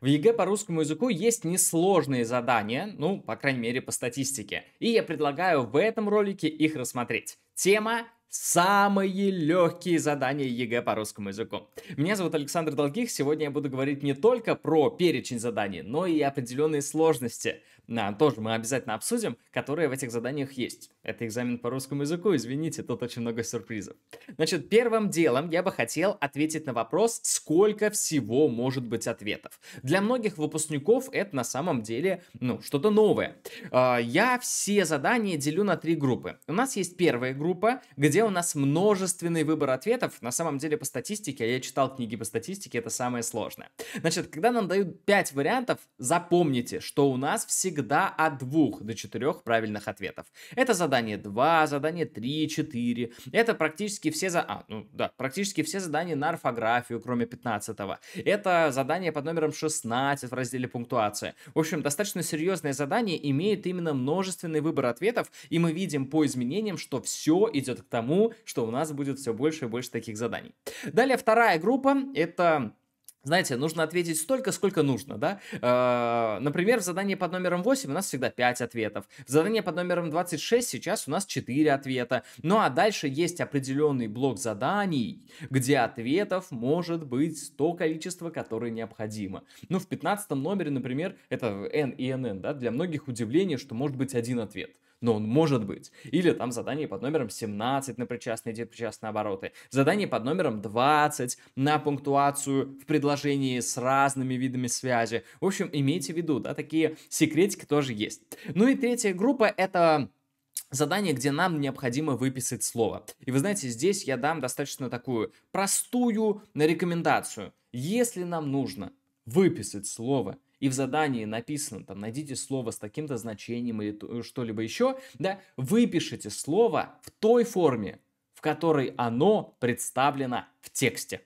В ЕГЭ по русскому языку есть несложные задания, ну, по крайней мере, по статистике. И я предлагаю в этом ролике их рассмотреть. Тема самые легкие задания ЕГЭ по русскому языку. Меня зовут Александр Долгих, сегодня я буду говорить не только про перечень заданий, но и определенные сложности. А, тоже мы обязательно обсудим, которые в этих заданиях есть. Это экзамен по русскому языку, извините, тут очень много сюрпризов. Значит, первым делом я бы хотел ответить на вопрос, сколько всего может быть ответов. Для многих выпускников это на самом деле, ну, что-то новое. А, я все задания делю на три группы. У нас есть первая группа, где где у нас множественный выбор ответов. На самом деле по статистике, а я читал книги по статистике, это самое сложное. Значит, когда нам дают 5 вариантов, запомните, что у нас всегда от 2 до 4 правильных ответов. Это задание 2, задание 3, 4. Это практически все за... А, ну да, практически все задания на орфографию, кроме 15 -го. Это задание под номером 16 в разделе пунктуация. В общем, достаточно серьезное задание имеет именно множественный выбор ответов, и мы видим по изменениям, что все идет к тому, тому, что у нас будет все больше и больше таких заданий. Далее вторая группа — это знаете, нужно ответить столько, сколько нужно, да? Э, например, в задании под номером 8 у нас всегда 5 ответов. В задании под номером 26 сейчас у нас 4 ответа. Ну а дальше есть определенный блок заданий, где ответов может быть то количество, которое необходимо. Ну, в 15 номере, например, это N и NN, да? Для многих удивление, что может быть один ответ но он может быть. Или там задание под номером 17 на причастные и депричастные обороты, задание под номером 20 на пунктуацию в предложении с разными видами связи. В общем, имейте в виду, да, такие секретики тоже есть. Ну и третья группа — это задание, где нам необходимо выписать слово. И вы знаете, здесь я дам достаточно такую простую рекомендацию. Если нам нужно выписать слово, и в задании написано, там, найдите слово с таким-то значением или э, что-либо еще, да, выпишите слово в той форме, в которой оно представлено в тексте.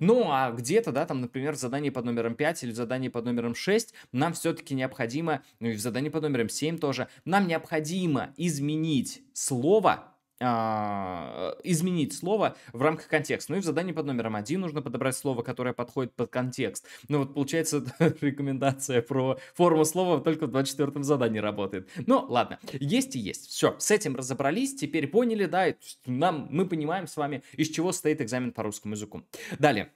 Ну, а где-то, да, там, например, в задании под номером 5 или в задании под номером 6 нам все-таки необходимо, ну и в задании под номером 7 тоже, нам необходимо изменить слово а, изменить слово в рамках контекста. Ну и в задании под номером один нужно подобрать слово, которое подходит под контекст. Ну вот получается рекомендация про форму слова только в 24-м задании работает. Ну ладно, есть и есть. Все, с этим разобрались, теперь поняли, да, нам, мы понимаем с вами, из чего состоит экзамен по русскому языку. Далее.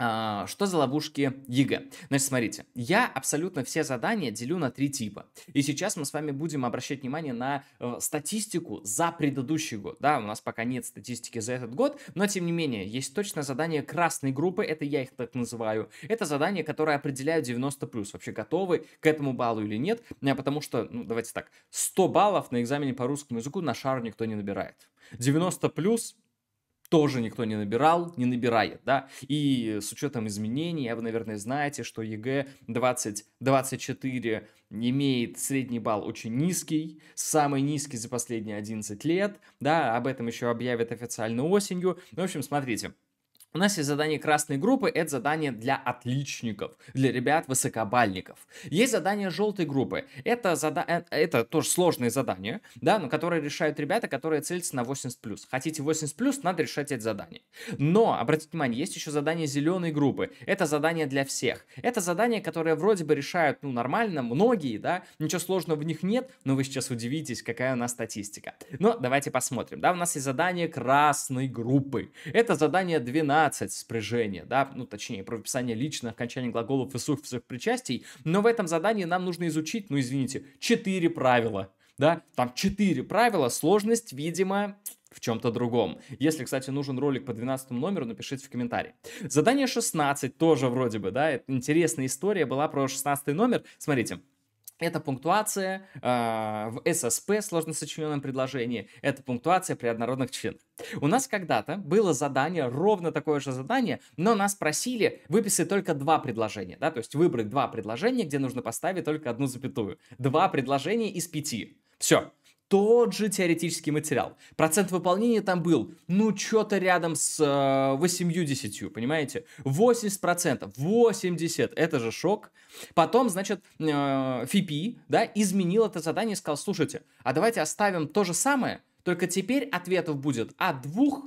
А, что за ловушки ЕГЭ? Значит, смотрите, я абсолютно все задания делю на три типа. И сейчас мы с вами будем обращать внимание на э, статистику за предыдущий год. Да, у нас пока нет статистики за этот год, но тем не менее, есть точно задания красной группы, это я их так называю. Это задания, которые определяют 90+, вообще готовы к этому баллу или нет, а потому что, ну, давайте так, 100 баллов на экзамене по русскому языку на шару никто не набирает. 90+, тоже никто не набирал, не набирает, да, и с учетом изменений, а вы, наверное, знаете, что ЕГЭ 20-24 имеет средний балл очень низкий, самый низкий за последние 11 лет, да, об этом еще объявят официально осенью, ну, в общем, смотрите, у нас есть задание красной группы, это задание для отличников, для ребят-высокобальников. Есть задание желтой группы, это, зада... Э, это тоже сложное задание, да, но которое решают ребята, которые целятся на 80+. Хотите 80+, надо решать это задание. Но, обратите внимание, есть еще задание зеленой группы, это задание для всех. Это задание, которое вроде бы решают, ну, нормально, многие, да, ничего сложного в них нет, но вы сейчас удивитесь, какая у нас статистика. Но давайте посмотрим, да, у нас есть задание красной группы. Это задание 12 12 спряжения, да, ну, точнее, прописание личных окончаний глаголов и всех причастий, но в этом задании нам нужно изучить, ну, извините, 4 правила, да, там 4 правила, сложность, видимо, в чем-то другом. Если, кстати, нужен ролик по 12 номеру, напишите в комментарии. Задание 16 тоже вроде бы, да, интересная история была про 16 номер. Смотрите, это пунктуация э, в ССП, сложно сочиненном предложении. Это пунктуация при однородных членах. У нас когда-то было задание, ровно такое же задание, но нас просили выписать только два предложения, да, то есть выбрать два предложения, где нужно поставить только одну запятую. Два предложения из пяти. Все, тот же теоретический материал. Процент выполнения там был, ну, что-то рядом с э, 80, понимаете? 80 процентов, 80, это же шок. Потом, значит, э, ФИПИ, да, изменил это задание и сказал, слушайте, а давайте оставим то же самое, только теперь ответов будет от двух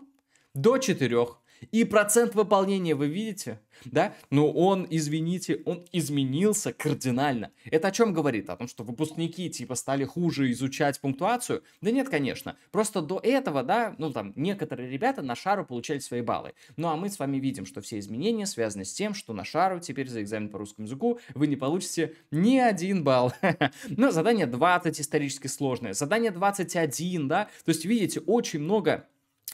до четырех и процент выполнения вы видите, да? Но он, извините, он изменился кардинально. Это о чем говорит? О том, что выпускники типа стали хуже изучать пунктуацию? Да нет, конечно. Просто до этого, да, ну там некоторые ребята на шару получали свои баллы. Ну а мы с вами видим, что все изменения связаны с тем, что на шару теперь за экзамен по русскому языку вы не получите ни один балл. Но ну, задание 20 исторически сложное, задание 21, да? То есть, видите, очень много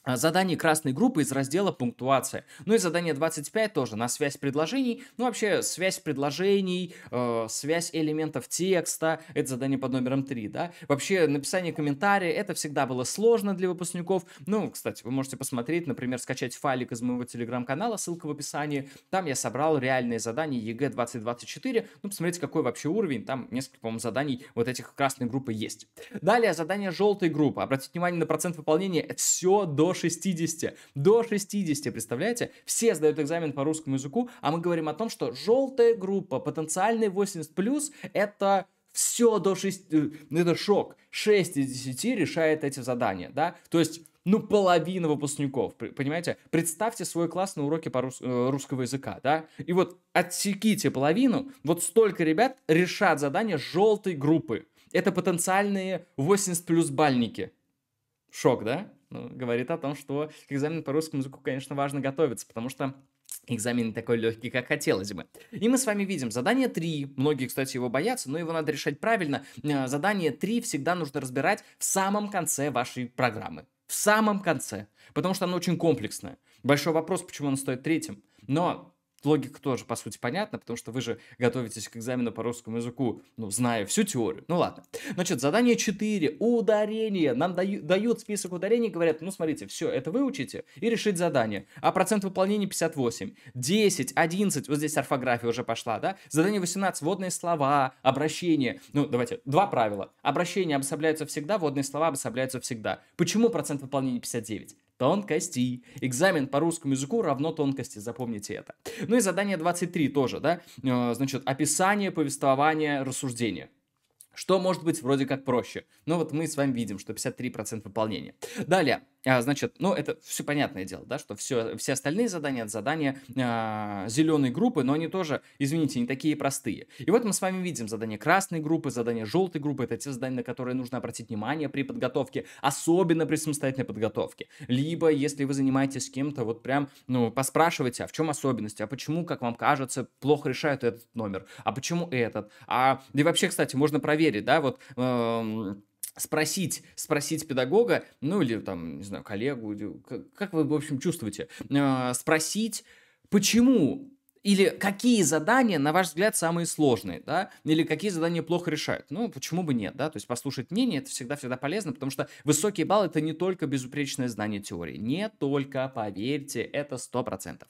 а, задание красной группы из раздела «Пунктуация». Ну и задание 25 тоже на связь предложений. Ну вообще связь предложений, э, связь элементов текста. Это задание под номером 3, да. Вообще написание комментария, это всегда было сложно для выпускников. Ну, кстати, вы можете посмотреть, например, скачать файлик из моего телеграм-канала, ссылка в описании. Там я собрал реальные задания ЕГЭ 2024. Ну, посмотрите, какой вообще уровень. Там несколько, по-моему, заданий вот этих красной группы есть. Далее задание желтой группы. Обратите внимание на процент выполнения. Это все до 60. До 60, представляете? Все сдают экзамен по русскому языку, а мы говорим о том, что желтая группа, потенциальный 80+, это все до 6, э, это шок. 6 из 10 решает эти задания, да? То есть ну, половина выпускников, понимаете? Представьте свой класс на уроке по рус, э, русского языка, да? И вот отсеките половину, вот столько ребят решат задания желтой группы. Это потенциальные 80 плюс бальники. Шок, да? ну, говорит о том, что к экзамену по русскому языку, конечно, важно готовиться, потому что экзамен не такой легкий, как хотелось бы. И мы с вами видим задание 3. Многие, кстати, его боятся, но его надо решать правильно. Э, задание 3 всегда нужно разбирать в самом конце вашей программы. В самом конце. Потому что оно очень комплексное. Большой вопрос, почему оно стоит третьим. Но логика тоже, по сути, понятна, потому что вы же готовитесь к экзамену по русскому языку, ну, зная всю теорию. Ну, ладно. Значит, задание 4. Ударение. Нам даю, дают список ударений, говорят, ну, смотрите, все, это выучите и решить задание. А процент выполнения 58. 10, 11, вот здесь орфография уже пошла, да? Задание 18. Водные слова, обращение. Ну, давайте, два правила. обращение обособляются всегда, водные слова обособляются всегда. Почему процент выполнения 59? Тонкости. Экзамен по русскому языку равно тонкости, запомните это. Ну и задание 23 тоже, да? Э, значит, описание, повествование, рассуждение что может быть вроде как проще. Но ну вот мы с вами видим, что 53% выполнения. Далее, а, значит, ну это все понятное дело, да, что все, все остальные задания это задания а, зеленой группы, но они тоже, извините, не такие простые. И вот мы с вами видим задания красной группы, задания желтой группы, это те задания, на которые нужно обратить внимание при подготовке, особенно при самостоятельной подготовке. Либо, если вы занимаетесь с кем-то, вот прям, ну, поспрашивайте, а в чем особенность, а почему, как вам кажется, плохо решают этот номер, а почему этот, а, и вообще, кстати, можно проверить, вере, да, вот спросить, спросить педагога, ну или там, не знаю, коллегу, как вы, в общем, чувствуете, а, спросить, почему или какие задания, на ваш взгляд, самые сложные, да? Или какие задания плохо решают? Ну, почему бы нет, да? То есть послушать мнение – это всегда-всегда полезно, потому что высокий балл это не только безупречное знание теории. Не только, поверьте, это 100%.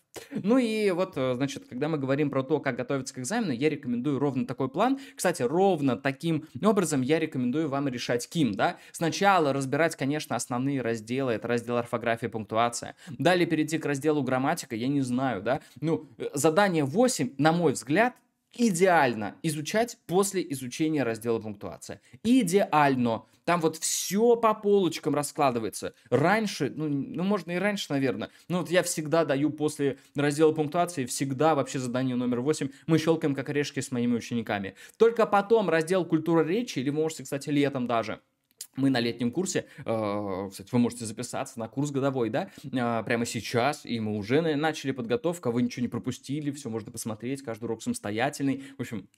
Ну и вот, э, значит, когда мы говорим про то, как готовиться к экзамену, я рекомендую ровно такой план. Кстати, ровно таким образом я рекомендую вам решать Ким, да? Сначала разбирать, конечно, основные разделы. Это раздел орфография, пунктуация. Далее перейти к разделу грамматика, я не знаю, да? Ну, э, задание Задание 8, на мой взгляд, идеально изучать после изучения раздела пунктуация. Идеально. Там вот все по полочкам раскладывается. Раньше, ну, ну можно и раньше, наверное. Ну вот я всегда даю после раздела пунктуации, всегда вообще задание номер 8 мы щелкаем как орешки с моими учениками. Только потом раздел культура речи, или можете, кстати, летом даже – мы на летнем курсе, э, кстати, вы можете записаться на курс годовой, да, э, прямо сейчас, и мы уже начали подготовку, а вы ничего не пропустили, все можно посмотреть, каждый урок самостоятельный. В общем,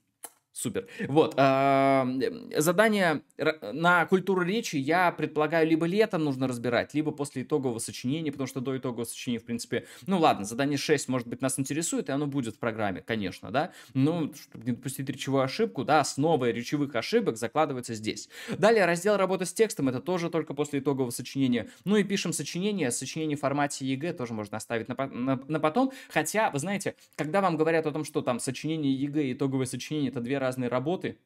Супер. Вот. задание на культуру речи я предполагаю, либо летом нужно разбирать, либо после итогового сочинения, потому что до итогового сочинения, в принципе, ну ладно, задание 6, может быть, нас интересует, и оно будет в программе, конечно, да. Ну, чтобы не допустить речевую ошибку, да, основы речевых ошибок закладываются здесь. Далее раздел работы с текстом, это тоже только после итогового сочинения. Ну и пишем сочинение, сочинение в формате ЕГЭ тоже можно оставить на, на, на потом, хотя, вы знаете, когда вам говорят о том, что там сочинение ЕГЭ и итоговое сочинение, это две разные разные работы,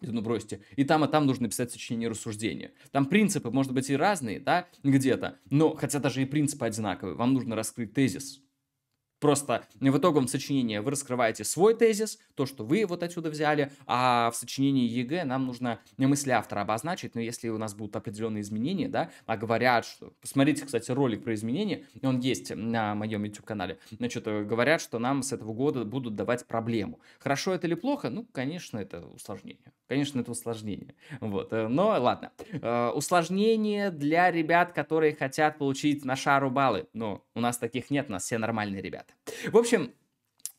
ну, бросьте. И там, и там нужно писать сочинение рассуждения. Там принципы, может быть, и разные, да, где-то, но хотя даже и принципы одинаковые. Вам нужно раскрыть тезис, Просто в итоговом сочинении вы раскрываете свой тезис, то, что вы вот отсюда взяли, а в сочинении ЕГЭ нам нужно мысли автора обозначить, но если у нас будут определенные изменения, да, а говорят, что... Посмотрите, кстати, ролик про изменения, он есть на моем YouTube-канале. Значит, э, говорят, что нам с этого года будут давать проблему. Хорошо это или плохо? Ну, конечно, это усложнение. Конечно, это усложнение. Вот, э, но ладно. Э, усложнение для ребят, которые хотят получить на шару баллы. Но у нас таких нет, у нас все нормальные ребята ребят. В общем,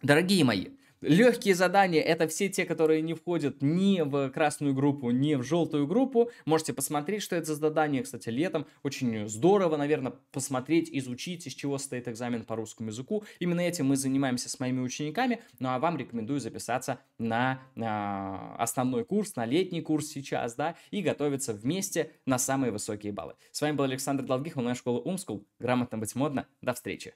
дорогие мои, Легкие задания — это все те, которые не входят ни в красную группу, ни в желтую группу. Можете посмотреть, что это за задание. Кстати, летом очень здорово, наверное, посмотреть, изучить, из чего состоит экзамен по русскому языку. Именно этим мы занимаемся с моими учениками. Ну, а вам рекомендую записаться на э, основной курс, на летний курс сейчас, да, и готовиться вместе на самые высокие баллы. С вами был Александр Долгих, онлайн-школа Умскул. Грамотно быть модно. До встречи!